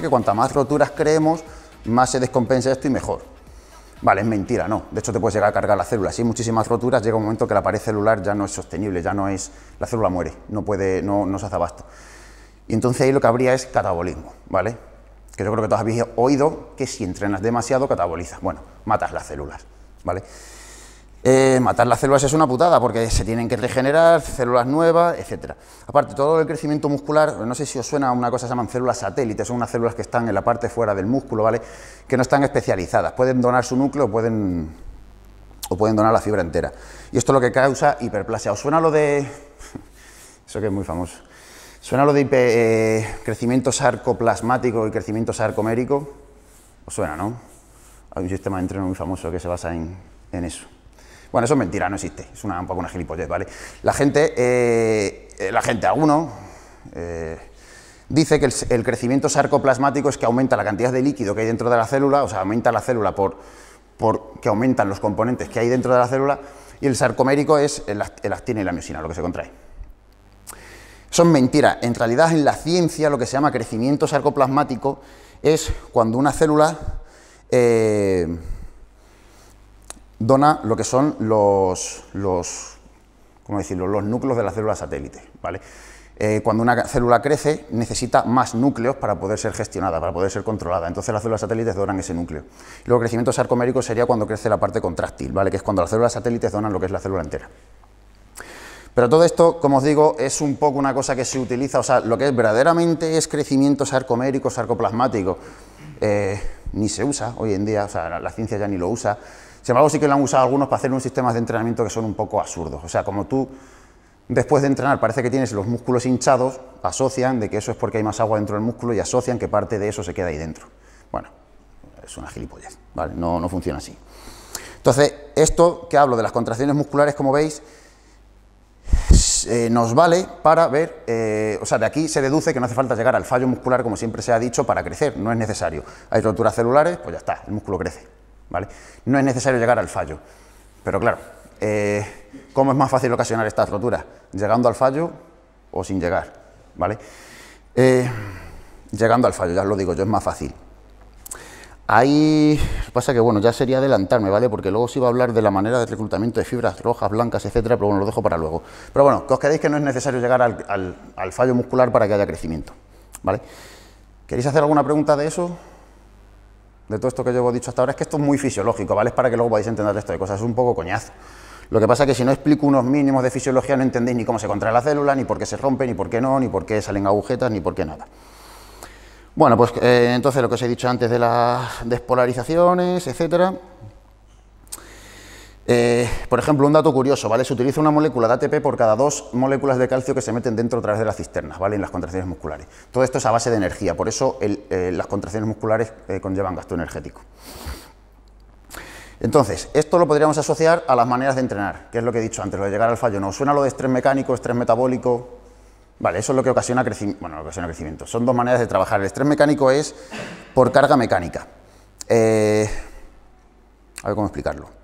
que cuanta más roturas creemos, más se descompensa esto y mejor. Vale, es mentira, no. De hecho, te puedes llegar a cargar la célula. Si hay muchísimas roturas, llega un momento que la pared celular ya no es sostenible, ya no es... La célula muere, no, puede, no, no se hace abasto. Y entonces ahí lo que habría es catabolismo, ¿vale? Que yo creo que todos habéis oído que si entrenas demasiado, catabolizas. Bueno, matas las células, ¿vale? Eh, matar las células es una putada porque se tienen que regenerar, células nuevas, etc. Aparte, todo el crecimiento muscular, no sé si os suena una cosa que se llaman células satélites, son unas células que están en la parte fuera del músculo, ¿vale? Que no están especializadas, pueden donar su núcleo pueden, o pueden donar la fibra entera. Y esto es lo que causa hiperplasia. ¿Os suena lo de...? Eso que es muy famoso. ¿Suena lo de eh, crecimiento sarcoplasmático y crecimiento sarcomérico? ¿Os suena, no? Hay un sistema de entreno muy famoso que se basa en eso. Bueno, eso es mentira, no existe. Es una, un poco una gilipollez, ¿vale? La gente, eh, eh la gente, alguno, eh, dice que el, crecimiento sarcoplasmático es que aumenta la cantidad de líquido que hay dentro de la célula, o sea, aumenta la célula por, que aumentan los componentes que hay dentro de la célula, y el sarcomérico es el, actina y la miosina, lo que se contrae. Son mentiras. En realidad, en la ciencia, lo que se llama crecimiento sarcoplasmático es cuando una célula... Eh, dona lo que son los, ¿cómo decirlo? los núcleos de la célula satélite. Eh, cuando una célula crece necesita más núcleos para poder ser gestionada, para poder ser controlada. Entonces las células satélites donan ese núcleo. Luego crecimiento sarcomérico sería cuando crece la parte contráctil, ¿vale? que es cuando las células satélites donan lo que es la célula entera. Pero todo esto, como os digo, es un poco una cosa que se utiliza, o sea, lo que es verdaderamente es crecimiento sarcomérico, sarcoplasmático, eh, ni se usa hoy en día, o sea, la ciencia ya ni lo usa. Sin embargo, sí que lo han usado algunos para hacer un sistema de entrenamiento que son un poco absurdos. O sea, como tú después de entrenar parece que tienes los músculos hinchados, asocian de que eso es porque hay más agua dentro del músculo y asocian que parte de eso se queda ahí dentro. Bueno, es una gilipollez, ¿vale? No, funciona así. Entonces, esto que hablo de las contracciones musculares, como veis, eh, nos vale para ver, eh, o sea, de aquí se deduce que no hace falta llegar al fallo muscular, como siempre se ha dicho, para crecer, no es necesario. Hay roturas celulares, pues ya está, el músculo crece. ¿vale? No es necesario llegar al fallo, pero claro, eh, ¿cómo es más fácil ocasionar estas roturas? ¿Llegando al fallo o sin llegar? ¿Vale? Eh, llegando al fallo, ya os lo digo yo, es más fácil. Ahí pasa que, bueno, ya sería adelantarme, ¿vale? Porque luego os iba a hablar de la manera de reclutamiento de fibras rojas, blancas, etcétera, pero bueno, lo dejo para luego. Pero bueno, que os quedéis que no es necesario llegar al, al fallo muscular para que haya crecimiento, ¿vale? ¿Queréis hacer alguna pregunta de eso? de todo esto que yo he dicho hasta ahora es que esto es muy fisiológico, ¿vale? Es para que luego a entender esto de cosas, es un poco coñazo. Lo que pasa es que si no explico unos mínimos de fisiología no entendéis ni cómo se contrae la célula, ni por qué se rompe, ni por qué no, ni por qué salen agujetas, ni por qué nada. Bueno, pues eh, entonces lo que os he dicho antes de las despolarizaciones, etcétera, eh, por ejemplo, un dato curioso, ¿vale? Se utiliza una molécula de ATP por cada dos moléculas de calcio que se meten dentro a través de las cisternas, ¿vale? En las contracciones musculares. Todo esto es a base de energía, por eso eh, las contracciones musculares eh, conllevan gasto energético. Entonces, esto lo podríamos asociar a las maneras de entrenar, que es lo que he dicho antes, lo de llegar al fallo. ¿No suena lo de estrés mecánico, estrés metabólico? Vale, eso es lo que ocasiona, crecimiento, bueno, ocasiona crecimiento. Son dos maneras de trabajar. El estrés mecánico es por carga mecánica. a ver cómo explicarlo.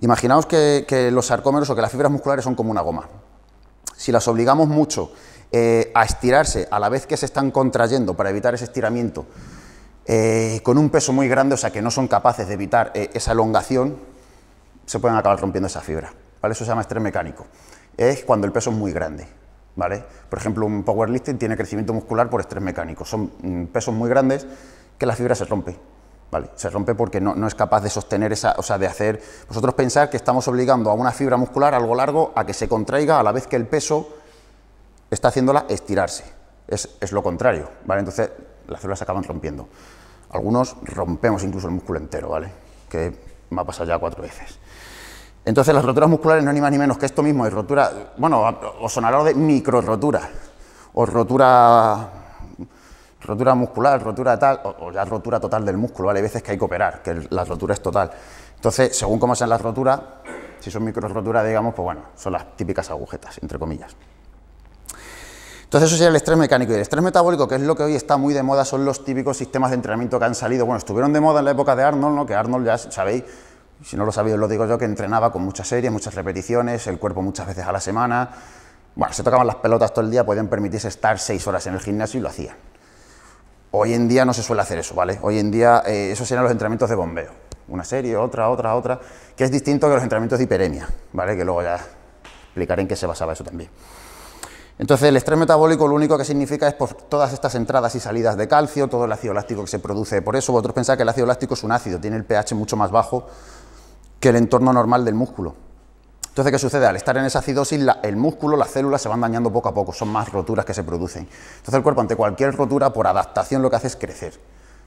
Imaginaos que, los sarcómeros o que las fibras musculares son como una goma. Si las obligamos mucho eh, a estirarse a la vez que se están contrayendo para evitar ese estiramiento, eh, con un peso muy grande, o sea que no son capaces de evitar eh, esa elongación, se pueden acabar rompiendo esa fibra. ¿vale? Eso se llama estrés mecánico. Es cuando el peso es muy grande. ¿vale? Por ejemplo, un powerlifting tiene crecimiento muscular por estrés mecánico. Son mm, pesos muy grandes que la fibra se rompe. Vale, se rompe porque no, es capaz de sostener esa, o sea, de hacer... Vosotros pensar que estamos obligando a una fibra muscular, algo largo, a que se contraiga a la vez que el peso está haciéndola estirarse. Es, lo contrario, ¿vale? Entonces las células se acaban rompiendo. Algunos rompemos incluso el músculo entero, ¿vale? Que me a pasar ya cuatro veces. Entonces las roturas musculares no animan ni más ni menos que esto mismo, es rotura, bueno, os sonará de micro rotura, o rotura rotura muscular, rotura tal, o, la rotura total del músculo, ¿vale? Hay veces que hay que operar, que la rotura es total. Entonces, según cómo sean las roturas, si son micro roturas, digamos, pues bueno, son las típicas agujetas, entre comillas. Entonces, eso sería el estrés mecánico. Y el estrés metabólico, que es lo que hoy está muy de moda, son los típicos sistemas de entrenamiento que han salido. Bueno, estuvieron de moda en la época de Arnold, ¿no? Que Arnold, ya sabéis, si no lo sabéis, lo digo yo, que entrenaba con muchas series, muchas repeticiones, el cuerpo muchas veces a la semana. Bueno, se tocaban las pelotas todo el día, podían permitirse estar seis horas en el gimnasio y lo hacían. Hoy en día no se suele hacer eso, ¿vale? Hoy en día eh, esos serían los entrenamientos de bombeo. Una serie, otra, otra, otra, que es distinto que los entrenamientos de hiperemia, ¿vale? Que luego ya explicaré en qué se basaba eso también. Entonces, el estrés metabólico lo único que significa es por todas estas entradas y salidas de calcio, todo el ácido láctico que se produce. Por eso vosotros pensáis que el ácido láctico es un ácido, tiene el pH mucho más bajo que el entorno normal del músculo. Entonces, ¿qué sucede? Al estar en esa acidosis, el músculo, las células se van dañando poco a poco, son más roturas que se producen. Entonces, el cuerpo ante cualquier rotura, por adaptación, lo que hace es crecer,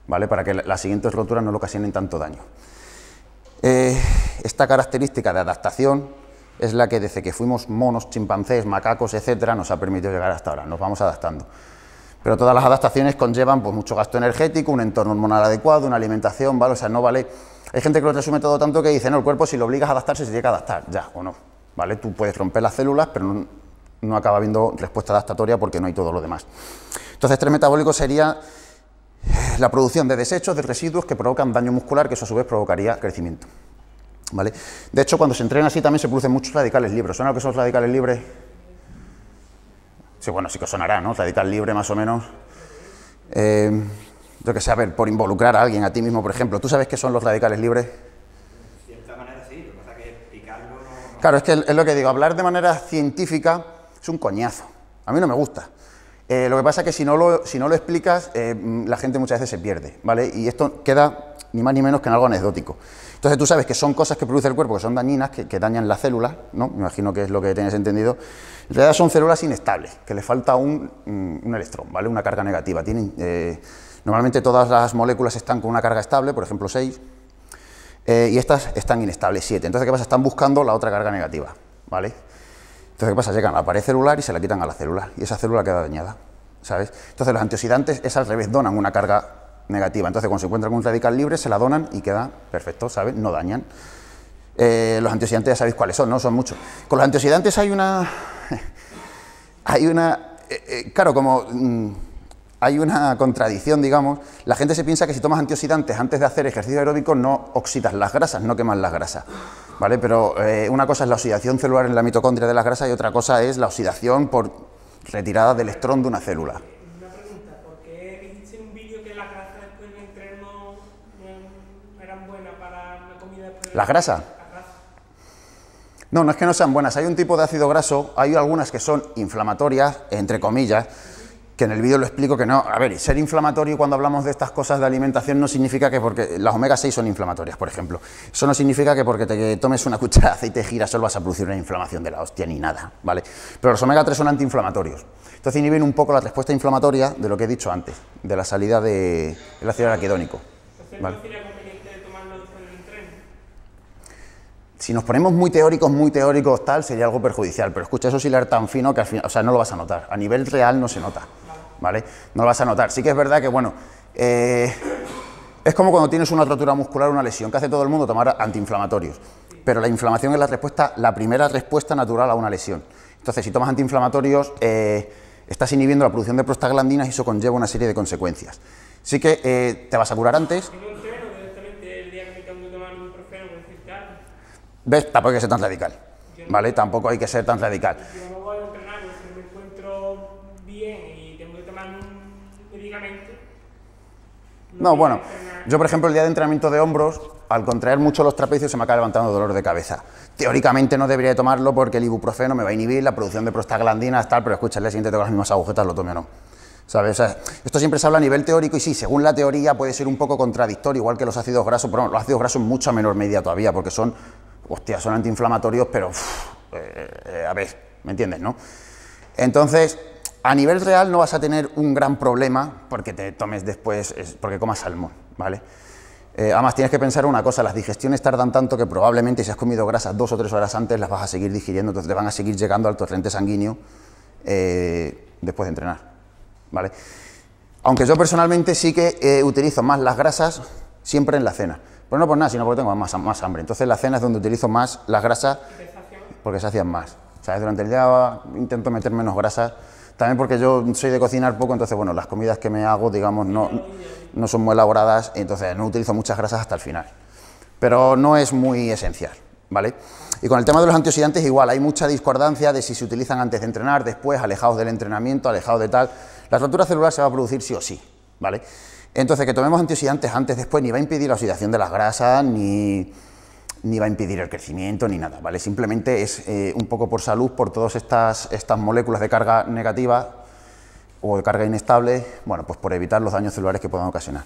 ¿vale? Para que las siguientes roturas no le ocasionen tanto daño. Eh, esta característica de adaptación es la que desde que fuimos monos, chimpancés, macacos, etcétera, nos ha permitido llegar hasta ahora, nos vamos adaptando. Pero todas las adaptaciones conllevan pues, mucho gasto energético, un entorno hormonal adecuado, una alimentación, ¿vale? O sea, no vale... Hay gente que lo resume todo tanto que dice, no, el cuerpo si lo obligas a adaptarse se llega a adaptar, ya, o no, ¿vale? Tú puedes romper las células, pero no, acaba habiendo respuesta adaptatoria porque no hay todo lo demás. Entonces, estrés metabólico sería la producción de desechos, de residuos que provocan daño muscular, que eso a su vez provocaría crecimiento. ¿Vale? De hecho, cuando se entrena así también se producen muchos radicales libres. ¿Suena lo que son los radicales libres? Sí, bueno, sí que sonará, ¿no? Radical libre, más o menos. Eh, yo que sé, a ver, por involucrar a alguien, a ti mismo, por ejemplo. ¿Tú sabes qué son los radicales libres? De cierta manera sí, lo que pasa es que explicarlo. Claro, es que es lo que digo, hablar de manera científica es un coñazo. A mí no me gusta. Eh, lo que pasa es que si no lo, si no lo explicas, eh, la gente muchas veces se pierde, ¿vale? Y esto queda ni más ni menos que en algo anecdótico. Entonces tú sabes que son cosas que produce el cuerpo, que son dañinas, que, dañan las células, ¿no? Me imagino que es lo que tienes entendido. En realidad son células inestables, que le falta un, mm, electrón, ¿vale? Una carga negativa. Tienen, eh, normalmente todas las moléculas están con una carga estable, por ejemplo 6, eh, y estas están inestables, 7. Entonces, ¿qué pasa? Están buscando la otra carga negativa, ¿vale? Entonces, ¿qué pasa? Llegan a la pared celular y se la quitan a la célula, y esa célula queda dañada, ¿sabes? Entonces, los antioxidantes es al revés, donan una carga negativa. Entonces, cuando se encuentra con un radical libre, se la donan y queda perfecto, ¿sabes? No dañan. Eh, los antioxidantes ya sabéis cuáles son, ¿no? Son muchos. Con los antioxidantes hay una... hay una... Eh, eh, claro, como... Mm, hay una contradicción, digamos. La gente se piensa que si tomas antioxidantes antes de hacer ejercicio aeróbico no oxidas las grasas, no quemas las grasas. ¿Vale? Pero una cosa es la oxidación celular en la mitocondria de las grasas y otra cosa es la oxidación por retirada del electrón de una célula. La grasas. No, no es que no sean buenas. Hay un tipo de ácido graso, hay algunas que son inflamatorias, entre comillas, que en el vídeo lo explico que no. A ver, ser inflamatorio cuando hablamos de estas cosas de alimentación no significa que porque las omega 6 son inflamatorias, por ejemplo. Eso no significa que porque te tomes una cucharada de aceite de girasol vas a producir una inflamación de la hostia ni nada, ¿vale? Pero los omega 3 son antiinflamatorios. Entonces inhiben un poco la respuesta inflamatoria de lo que he dicho antes, de la salida del de ácido araquidónico. si nos ponemos muy teóricos, muy teóricos, tal, sería algo perjudicial. Pero escucha, eso si hilar tan fino que al final, o sea, no lo vas a notar. A nivel real no se nota, ¿vale? No lo vas a notar. Sí que es verdad que, bueno, eh, es como cuando tienes una rotura muscular, una lesión, que hace todo el mundo tomar antiinflamatorios. Pero la inflamación es la respuesta, la primera respuesta natural a una lesión. Entonces, si tomas antiinflamatorios, eh, estás inhibiendo la producción de prostaglandinas y eso conlleva una serie de consecuencias. Sí que eh, te vas a curar antes. ¿Ves? Tampoco hay que ser tan radical. ¿Vale? Tampoco hay que ser tan radical. Yo voy a entrenar, si me encuentro bien y tengo que tomar un medicamento. No, bueno, yo por ejemplo el día de entrenamiento de hombros, al contraer mucho los trapecios se me acaba levantando dolor de cabeza. Teóricamente no debería tomarlo porque el ibuprofeno me va a inhibir la producción de prostaglandinas, tal, pero escucha, si te siguiente tengo las mismas agujetas, lo tome o no. ¿Sabes? esto siempre se habla a nivel teórico y sí, según la teoría puede ser un poco contradictorio, igual que los ácidos grasos, pero los ácidos grasos en mucha menor medida todavía, porque son hostia, son antiinflamatorios, pero eh, eh, a ver, ¿me entiendes, no? Entonces, a nivel real no vas a tener un gran problema porque te tomes después, porque comas salmón, ¿vale? Eh, además, tienes que pensar una cosa, las digestiones tardan tanto que probablemente si has comido grasas dos o tres horas antes las vas a seguir digiriendo, entonces te van a seguir llegando al torrente sanguíneo después de entrenar, ¿vale? Aunque yo personalmente sí que utilizo más las grasas siempre en la cena. Pero no por nada, sino porque tengo más, más hambre. Entonces la cena es donde utilizo más las grasas porque se hacían más. ¿Sabes? Durante el día intento meter menos grasas. También porque yo soy de cocinar poco, entonces, bueno, las comidas que me hago, digamos, no, no son muy elaboradas, entonces no utilizo muchas grasas hasta el final. Pero no es muy esencial, ¿vale? Y con el tema de los antioxidantes igual, hay mucha discordancia de si se utilizan antes de entrenar, después, alejados del entrenamiento, alejados de tal. La fractura celular se va a producir sí o sí, ¿vale? Entonces, que tomemos antioxidantes antes, después, ni va a impedir la oxidación de las grasas, ni, va a impedir el crecimiento, ni nada, ¿vale? Simplemente es eh, un poco por salud, por todas estas, estas moléculas de carga negativa o de carga inestable, bueno, pues por evitar los daños celulares que puedan ocasionar.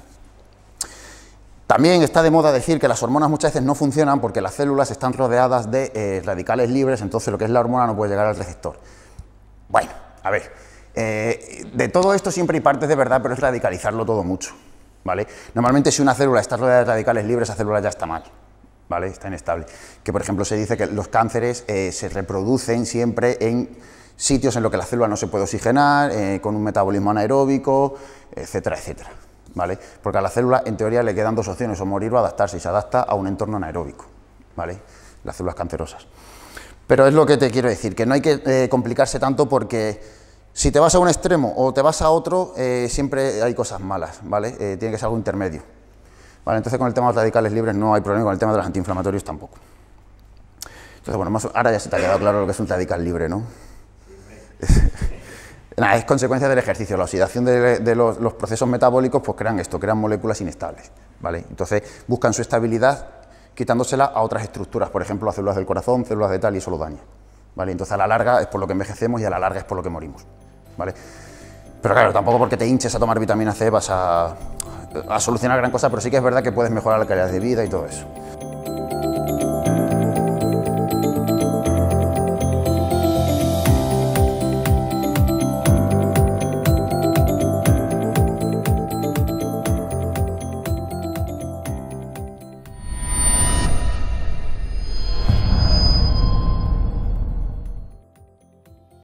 También está de moda decir que las hormonas muchas veces no funcionan porque las células están rodeadas de eh, radicales libres, entonces lo que es la hormona no puede llegar al receptor. Bueno, a ver, eh, de todo esto siempre hay partes de verdad, pero es radicalizarlo todo mucho. ¿vale? Normalmente si una célula está rodeada de radicales libres, esa célula ya está mal. ¿vale? Está inestable. Que por ejemplo se dice que los cánceres eh, se reproducen siempre en sitios en los que la célula no se puede oxigenar, eh, con un metabolismo anaeróbico, etcétera, etcétera. ¿Vale? Porque a la célula en teoría le quedan dos opciones, o morir o adaptarse, y se adapta a un entorno anaeróbico, ¿vale? Las células cancerosas. Pero es lo que te quiero decir, que no hay que complicarse tanto porque si te vas a un extremo o te vas a otro, eh, siempre hay cosas malas, ¿vale? Eh, tiene que ser algo intermedio. Vale, entonces con el tema de los radicales libres no hay problema, con el tema de los antiinflamatorios tampoco. Entonces, bueno, ahora ya se te ha quedado claro lo que es un radical libre, ¿no? es consecuencia del ejercicio. La oxidación de, los, procesos metabólicos pues crean esto, crean moléculas inestables. ¿vale? Entonces buscan su estabilidad quitándosela a otras estructuras, por ejemplo, a células del corazón, células de tal, y eso lo daña. ¿vale? Entonces a la larga es por lo que envejecemos y a la larga es por lo que morimos. ¿vale? Pero claro, tampoco porque te hinches a tomar vitamina C vas a, a solucionar gran cosa, pero sí que es verdad que puedes mejorar la calidad de vida y todo eso.